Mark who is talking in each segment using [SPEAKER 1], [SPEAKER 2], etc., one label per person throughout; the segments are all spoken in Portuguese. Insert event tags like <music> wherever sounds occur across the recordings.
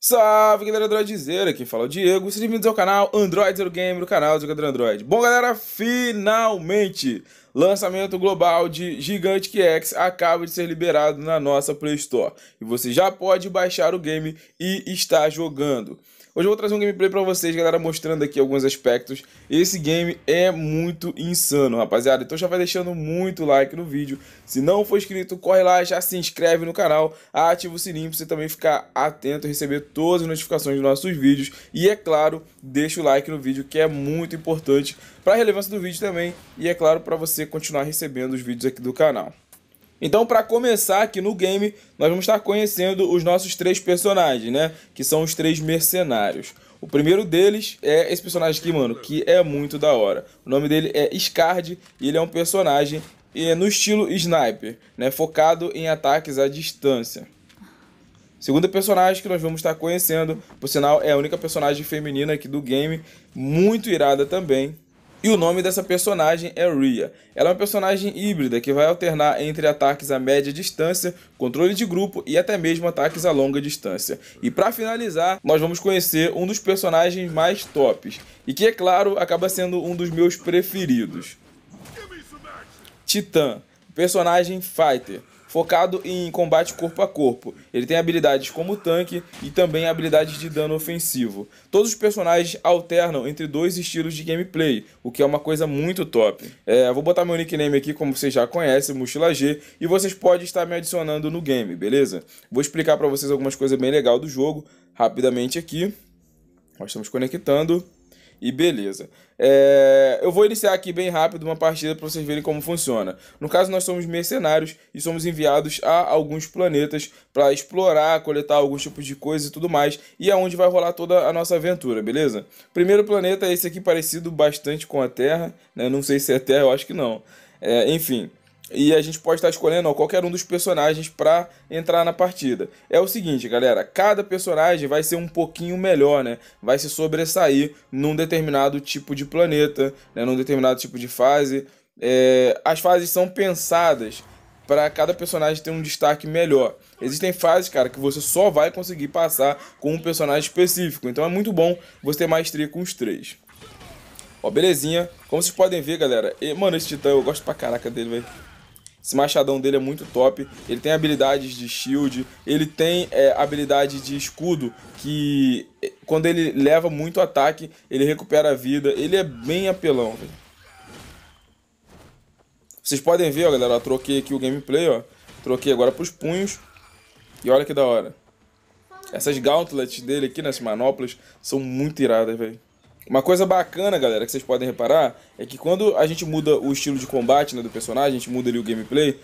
[SPEAKER 1] Salve galera Androidzeira, aqui fala é o Diego, sejam bem-vindos ao canal Android Zero Game, o canal do jogador Android. Bom galera, finalmente, lançamento global de Gigante X acaba de ser liberado na nossa Play Store. E você já pode baixar o game e estar jogando. Hoje eu vou trazer um gameplay pra vocês, galera, mostrando aqui alguns aspectos. Esse game é muito insano, rapaziada. Então já vai deixando muito like no vídeo. Se não for inscrito, corre lá, já se inscreve no canal, ativa o sininho pra você também ficar atento e receber todas as notificações dos nossos vídeos. E, é claro, deixa o like no vídeo, que é muito importante pra relevância do vídeo também. E, é claro, pra você continuar recebendo os vídeos aqui do canal. Então, para começar aqui no game, nós vamos estar conhecendo os nossos três personagens, né? Que são os três mercenários. O primeiro deles é esse personagem aqui, mano, que é muito da hora. O nome dele é Scard e ele é um personagem é no estilo sniper, né? Focado em ataques à distância. Segunda personagem que nós vamos estar conhecendo, por sinal, é a única personagem feminina aqui do game, muito irada também, e o nome dessa personagem é Rhea. Ela é uma personagem híbrida que vai alternar entre ataques a média distância, controle de grupo e até mesmo ataques a longa distância. E para finalizar, nós vamos conhecer um dos personagens mais tops e que, é claro, acaba sendo um dos meus preferidos. Titã, personagem Fighter focado em combate corpo a corpo. Ele tem habilidades como tanque e também habilidades de dano ofensivo. Todos os personagens alternam entre dois estilos de gameplay, o que é uma coisa muito top. É, vou botar meu nickname aqui, como vocês já conhecem, Mochila G, e vocês podem estar me adicionando no game, beleza? Vou explicar para vocês algumas coisas bem legais do jogo, rapidamente aqui. Nós estamos conectando. E beleza. É, eu vou iniciar aqui bem rápido uma partida para vocês verem como funciona. No caso, nós somos mercenários e somos enviados a alguns planetas para explorar, coletar alguns tipos de coisas e tudo mais, e é onde vai rolar toda a nossa aventura, beleza? Primeiro planeta é esse aqui parecido bastante com a Terra, né? Não sei se é Terra, eu acho que não. É, enfim, e a gente pode estar tá escolhendo ó, qualquer um dos personagens para entrar na partida. É o seguinte, galera, cada personagem vai ser um pouquinho melhor, né? Vai se sobressair num determinado tipo de planeta, né? num determinado tipo de fase. É... as fases são pensadas para cada personagem ter um destaque melhor. Existem fases, cara, que você só vai conseguir passar com um personagem específico. Então é muito bom você ter maestria com os três. Ó, belezinha. Como vocês podem ver, galera. E, mano, esse titã, eu gosto pra caraca dele, velho. Esse machadão dele é muito top. Ele tem habilidades de shield, ele tem é, habilidade de escudo que é, quando ele leva muito ataque, ele recupera a vida. Ele é bem apelão, velho. Vocês podem ver, ó, galera, troquei aqui o gameplay, ó. Troquei agora pros punhos. E olha que da hora. Essas gauntlets dele aqui, nessas manoplas, são muito iradas, velho. Uma coisa bacana, galera, que vocês podem reparar é que quando a gente muda o estilo de combate né, do personagem, a gente muda ali o gameplay,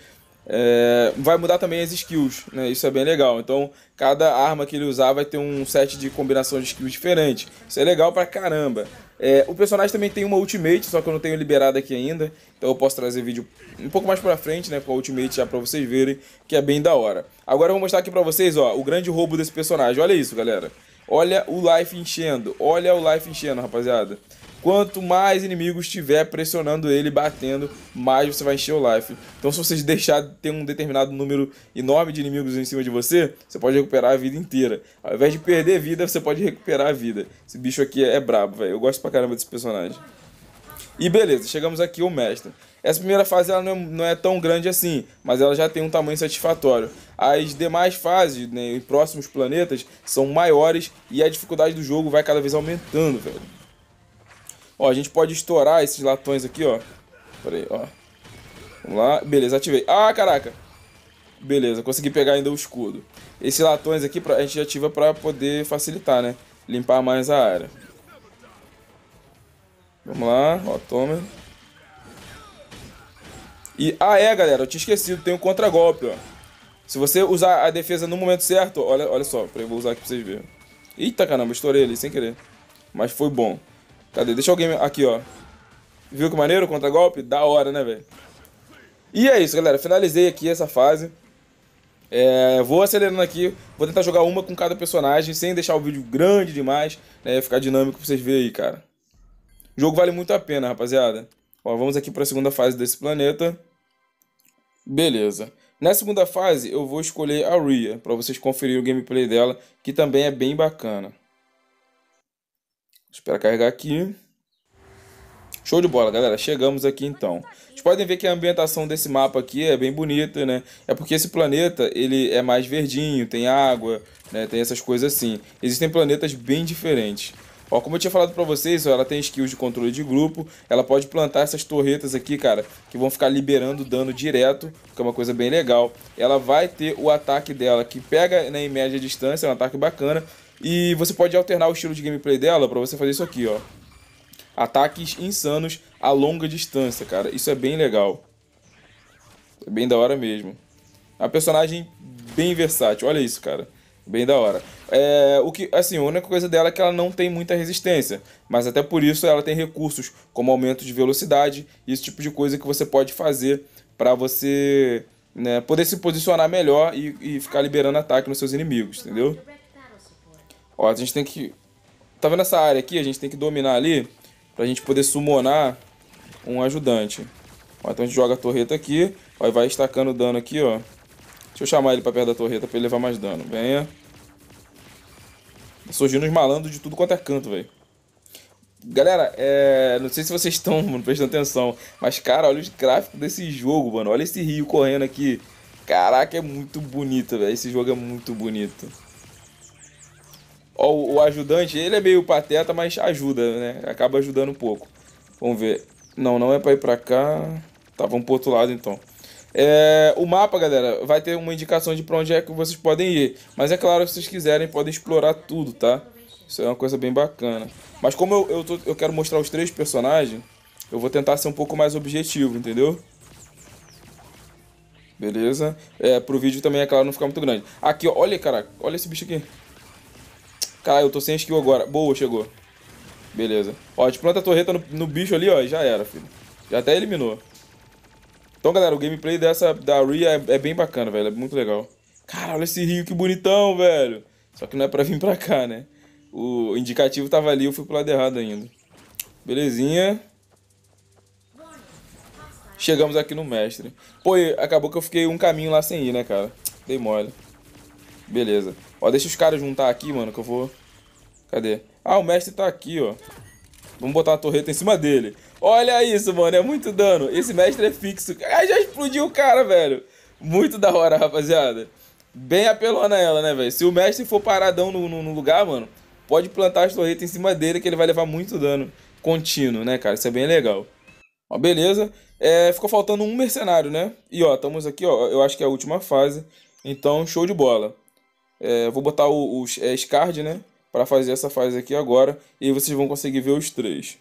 [SPEAKER 1] é, vai mudar também as skills, né? Isso é bem legal. Então, cada arma que ele usar vai ter um set de combinação de skills diferente. Isso é legal pra caramba. É, o personagem também tem uma ultimate, só que eu não tenho liberado aqui ainda. Então eu posso trazer vídeo um pouco mais pra frente, né? Com a ultimate já pra vocês verem, que é bem da hora. Agora eu vou mostrar aqui pra vocês, ó, o grande roubo desse personagem. Olha isso, galera. Olha o life enchendo. Olha o life enchendo, rapaziada. Quanto mais inimigos estiver pressionando ele, batendo, mais você vai encher o life. Então se você deixar ter um determinado número enorme de inimigos em cima de você, você pode recuperar a vida inteira. Ao invés de perder vida, você pode recuperar a vida. Esse bicho aqui é brabo, velho. Eu gosto pra caramba desse personagem. E beleza, chegamos aqui ao mestre. Essa primeira fase ela não é, não é, tão grande assim, mas ela já tem um tamanho satisfatório. As demais fases, né, em próximos planetas, são maiores e a dificuldade do jogo vai cada vez aumentando, velho. Ó, a gente pode estourar esses latões aqui, ó. Pera aí, ó. Vamos lá. Beleza, ativei. Ah, caraca! Beleza, consegui pegar ainda o escudo. Esses latões aqui a gente ativa pra poder facilitar, né? Limpar mais a área. Vamos lá, ó, toma. E, ah é, galera, eu tinha esquecido, tem um contragolpe, ó. Se você usar a defesa no momento certo, olha, olha só, eu vou usar aqui pra vocês verem. Eita caramba, estourei ali sem querer. Mas foi bom. Cadê? Deixa alguém... Aqui, ó. Viu que maneiro o contra-golpe? Da hora, né, velho? E é isso, galera. Finalizei aqui essa fase. É, vou acelerando aqui. Vou tentar jogar uma com cada personagem, sem deixar o vídeo grande demais. Né? Ficar dinâmico pra vocês verem aí, cara. O jogo vale muito a pena, rapaziada. Ó, vamos aqui para a segunda fase desse planeta. Beleza. Na segunda fase, eu vou escolher a Rhea, para vocês conferirem o gameplay dela, que também é bem bacana. Espera carregar aqui. Show de bola, galera. Chegamos aqui então. Vocês podem ver que a ambientação desse mapa aqui é bem bonita, né? É porque esse planeta, ele é mais verdinho, tem água, né? Tem essas coisas assim. Existem planetas bem diferentes. Ó, como eu tinha falado pra vocês, ó, ela tem skills de controle de grupo, ela pode plantar essas torretas aqui, cara, que vão ficar liberando dano direto, que é uma coisa bem legal. Ela vai ter o ataque dela, que pega né, em média distância, é um ataque bacana, e você pode alternar o estilo de gameplay dela pra você fazer isso aqui, ó. Ataques insanos a longa distância, cara, isso é bem legal. É bem da hora mesmo. É a personagem bem versátil, olha isso, cara. Bem da hora. É, o que, assim, a única coisa dela é que ela não tem muita resistência, mas até por isso ela tem recursos como aumento de velocidade, esse tipo de coisa que você pode fazer para você né, poder se posicionar melhor e, e, ficar liberando ataque nos seus inimigos, entendeu? Ó, a gente tem que... Tá vendo essa área aqui? A gente tem que dominar ali pra gente poder summonar um ajudante. Ó, então a gente joga a torreta aqui, ó, e vai estacando dano aqui, ó. Deixa eu chamar ele pra perto da torreta pra ele levar mais dano. Venha. Tá surgindo os malandros de tudo quanto é canto, velho. Galera, é... não sei se vocês estão <laughs> prestando atenção, mas, cara, olha os gráficos desse jogo, mano. Olha esse rio correndo aqui. Caraca, é muito bonito, velho. Esse jogo é muito bonito. Ó, o, o, ajudante, ele é meio pateta, mas ajuda, né? Acaba ajudando um pouco. Vamos ver. Não, não é pra ir pra cá. Tá, vamos pro outro lado, então. É, o mapa, galera, vai ter uma indicação de para onde é que vocês podem ir. Mas é claro, se vocês quiserem, podem explorar tudo, tá? Isso é uma coisa bem bacana. Mas como eu, eu, tô, eu quero mostrar os três personagens, eu vou tentar ser um pouco mais objetivo, entendeu? Beleza? É, pro vídeo também, é claro, não ficar muito grande. Aqui, ó, olha, cara, olha esse bicho aqui. Cara, eu tô sem skill agora. Boa, chegou. Beleza. Ó, a gente planta a torreta no, no bicho ali, ó, já era, filho. Já até eliminou. Então, galera, o gameplay dessa da Ria é, é bem bacana, velho. É muito legal. Cara, olha esse rio, que bonitão, velho. Só que não é pra <laughs> vir pra cá, né? O indicativo tava ali, eu fui pro lado errado ainda. Belezinha. Chegamos aqui no mestre. Pô, acabou que eu fiquei um caminho lá sem ir, né, cara? Dei mole. Beleza. Ó, deixa os caras juntar aqui, mano, que eu vou... Cadê? Ah, o mestre tá aqui, ó. Vamos botar a torreta em cima dele. Olha isso, mano. É muito dano. Esse mestre é fixo. Ah, já explodiu o cara, velho. Muito da hora, rapaziada. Bem apelona ela, né, velho? Se o mestre for paradão no, no, no lugar, mano, pode plantar as torretas em cima dele que ele vai levar muito dano contínuo, né, cara? Isso é bem legal. Ó, beleza. É, ficou faltando um mercenário, né? E, ó, estamos aqui, ó. Eu acho que é a última fase. Então, show de bola. É, vou botar o, o é, Scard, né? Pra fazer essa fase aqui agora. E vocês vão conseguir ver os três.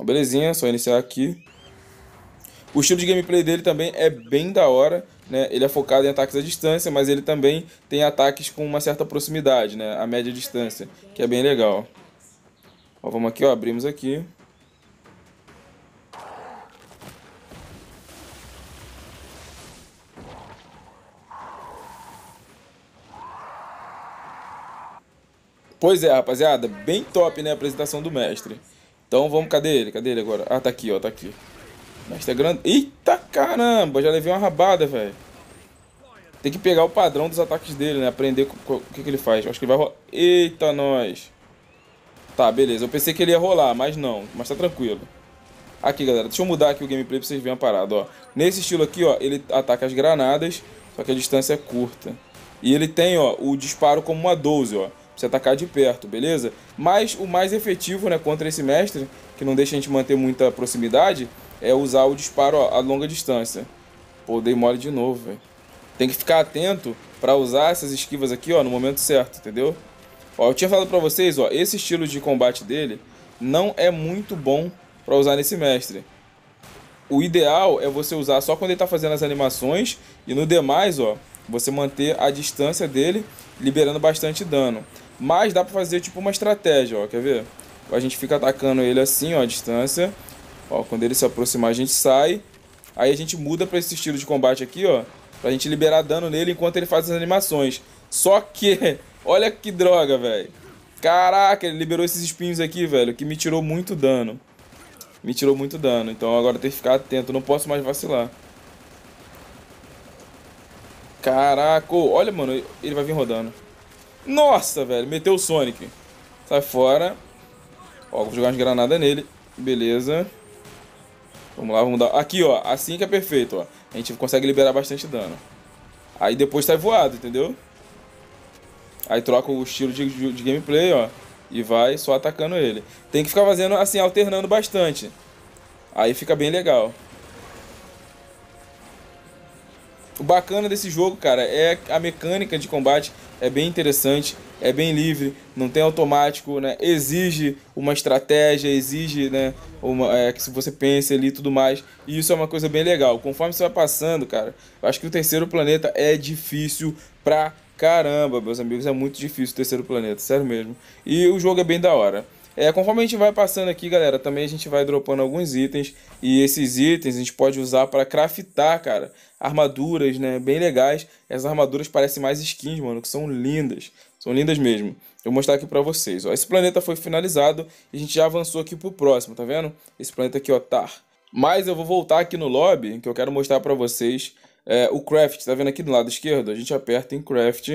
[SPEAKER 1] Uma então, belezinha, só iniciar aqui. O estilo de gameplay dele também é bem da hora, né? Ele é focado em ataques à distância, mas ele também tem ataques com uma certa proximidade, né? A média distância, que é bem legal. Ó, vamos aqui, ó, abrimos aqui. Pois é, rapaziada, bem top, né, a apresentação do mestre. Então vamos, cadê ele? Cadê ele agora? Ah, tá aqui, ó, tá aqui. Mestre grande. Eita caramba, já levei uma rabada, velho. Tem que pegar o padrão dos ataques dele, né? Aprender o que, que ele faz. acho que ele vai rolar. Eita, nós. Tá, beleza. Eu pensei que ele ia rolar, mas não. Mas tá tranquilo. Aqui, galera. Deixa eu mudar aqui o gameplay pra vocês verem a parada, ó. Nesse estilo aqui, ó, ele ataca as granadas, só que a distância é curta. E ele tem, ó, o disparo como uma 12, ó você atacar de perto, beleza? Mas o mais efetivo, né, contra esse mestre, que não deixa a gente manter muita proximidade, é usar o disparo ó, a longa distância. Pô, dei mole de novo, velho. Tem que ficar atento para usar essas esquivas aqui, ó, no momento certo, entendeu? Ó, eu tinha falado para vocês, ó, esse estilo de combate dele não é muito bom para usar nesse mestre. O ideal é você usar só quando ele tá fazendo as animações e no demais, ó, você manter a distância dele, liberando bastante dano. Mas dá pra fazer tipo uma estratégia, ó, quer ver? A gente fica atacando ele assim, ó, à distância. Ó, quando ele se aproximar a gente sai. Aí a gente muda pra esse estilo de combate aqui, ó. Pra gente liberar dano nele enquanto ele faz as animações. Só que, <laughs> olha que droga, velho. Caraca, ele liberou esses espinhos aqui, velho, que me tirou muito dano. Me tirou muito dano, então agora tem que ficar atento, não posso mais vacilar. Caraca, olha, mano, ele vai vir rodando. Nossa, velho, meteu o Sonic. Sai fora. Ó, vou jogar umas granadas nele. Beleza. Vamos lá, vamos dar... Aqui, ó, assim que é perfeito, ó. A gente consegue liberar bastante dano. Aí depois sai voado, entendeu? Aí troca o estilo de, de, de gameplay, ó. E vai só atacando ele. Tem que ficar fazendo, assim, alternando bastante. Aí fica bem legal. O bacana desse jogo, cara, é a mecânica de combate é bem interessante, é bem livre, não tem automático, né? Exige uma estratégia, exige, né? Uma, é, que se você pense ali e tudo mais. E isso é uma coisa bem legal. Conforme você vai passando, cara, eu acho que o terceiro planeta é difícil pra caramba, meus amigos. É muito difícil o terceiro planeta, sério mesmo. E o jogo é bem da hora. É, conforme a gente vai passando aqui, galera, também a gente vai dropando alguns itens. E esses itens a gente pode usar para craftar, cara, armaduras, né? Bem legais. Essas armaduras parecem mais skins, mano, que são lindas. São lindas mesmo. Eu vou mostrar aqui pra vocês, ó. Esse planeta foi finalizado e a gente já avançou aqui pro próximo, tá vendo? Esse planeta aqui, ó, Tar. Tá. Mas eu vou voltar aqui no lobby, que eu quero mostrar pra vocês é, o craft. Tá vendo aqui do lado esquerdo? A gente aperta em craft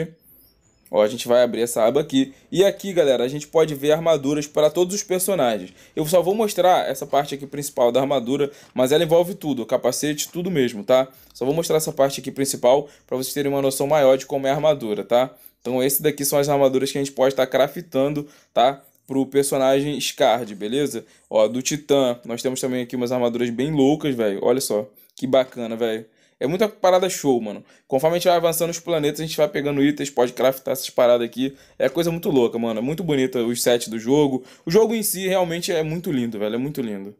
[SPEAKER 1] Ó, a gente vai abrir essa aba aqui. E aqui, galera, a gente pode ver armaduras para todos os personagens. Eu só vou mostrar essa parte aqui principal da armadura, mas ela envolve tudo, capacete, tudo mesmo, tá? Só vou mostrar essa parte aqui principal para vocês terem uma noção maior de como é a armadura, tá? Então, esse daqui são as armaduras que a gente pode estar tá craftando, tá? para o personagem Scard, beleza? Ó, do Titã, nós temos também aqui umas armaduras bem loucas, velho. Olha só, que bacana, velho. É muita parada show, mano. Conforme a gente vai avançando nos planetas, a gente vai pegando itens, pode craftar essas paradas aqui. É coisa muito louca, mano. É muito bonita os sets do jogo. O jogo em si realmente é muito lindo, velho. É muito lindo.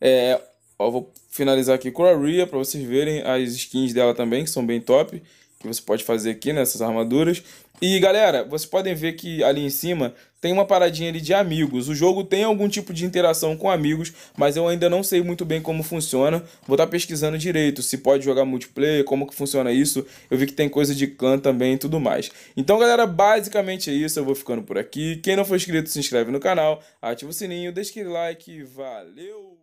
[SPEAKER 1] É. Ó, vou finalizar aqui com a Ria pra vocês verem as skins dela também, que são bem top que você pode fazer aqui nessas armaduras. E galera, vocês podem ver que ali em cima tem uma paradinha ali de amigos. O jogo tem algum tipo de interação com amigos, mas eu ainda não sei muito bem como funciona. Vou estar tá pesquisando direito se pode jogar multiplayer, como que funciona isso. Eu vi que tem coisa de clã também e tudo mais. Então galera, basicamente é isso. Eu vou ficando por aqui. Quem não for inscrito, se inscreve no canal, ativa o sininho, deixa aquele like. Valeu!